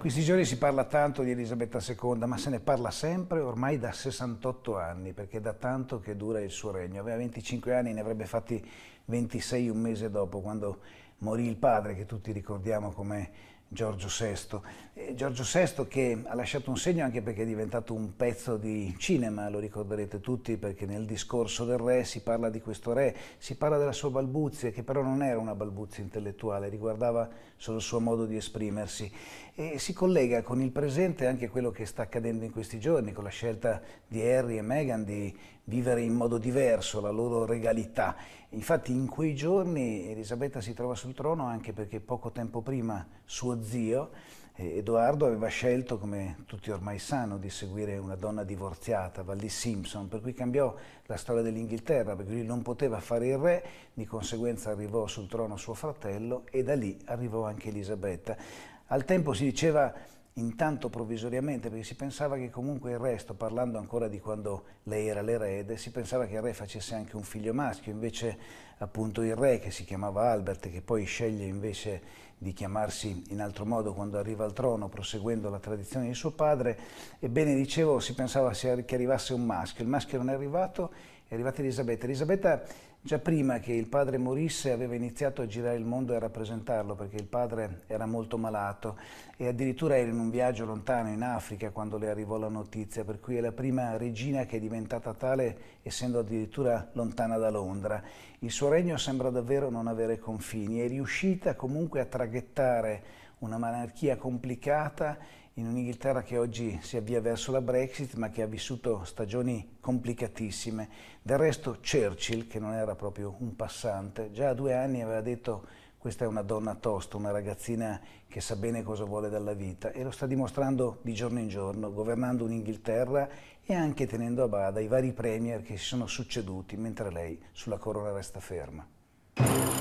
Questi giorni si parla tanto di Elisabetta II, ma se ne parla sempre ormai da 68 anni, perché è da tanto che dura il suo regno. Aveva 25 anni, ne avrebbe fatti 26 un mese dopo, quando morì il padre, che tutti ricordiamo come Giorgio VI. Giorgio VI che ha lasciato un segno anche perché è diventato un pezzo di cinema, lo ricorderete tutti perché nel discorso del re si parla di questo re, si parla della sua balbuzia, che però non era una balbuzia intellettuale, riguardava solo il suo modo di esprimersi e si collega con il presente anche quello che sta accadendo in questi giorni, con la scelta di Harry e Meghan di vivere in modo diverso la loro regalità. Infatti in quei giorni Elisabetta si trova sul trono anche perché poco tempo prima suo zio, eh, Edoardo aveva scelto, come tutti ormai sanno, di seguire una donna divorziata, Valli Simpson, per cui cambiò la storia dell'Inghilterra, perché lui non poteva fare il re, di conseguenza arrivò sul trono suo fratello e da lì arrivò anche Elisabetta. Al tempo si diceva intanto provvisoriamente, perché si pensava che comunque il resto, parlando ancora di quando lei era l'erede, si pensava che il re facesse anche un figlio maschio, invece appunto il re che si chiamava Albert, che poi sceglie invece di chiamarsi in altro modo quando arriva al trono, proseguendo la tradizione di suo padre, ebbene dicevo si pensava che arrivasse un maschio, il maschio non è arrivato è arrivata Elisabetta. Elisabetta già prima che il padre morisse aveva iniziato a girare il mondo e a rappresentarlo perché il padre era molto malato e addirittura era in un viaggio lontano in Africa quando le arrivò la notizia, per cui è la prima regina che è diventata tale essendo addirittura lontana da Londra. Il suo regno sembra davvero non avere confini, è riuscita comunque a traghettare una monarchia complicata in un'Inghilterra che oggi si avvia verso la Brexit ma che ha vissuto stagioni complicatissime. Del resto Churchill, che non era proprio un passante, già a due anni aveva detto questa è una donna tosta, una ragazzina che sa bene cosa vuole dalla vita e lo sta dimostrando di giorno in giorno, governando un'Inghilterra e anche tenendo a bada i vari premier che si sono succeduti mentre lei sulla corona resta ferma.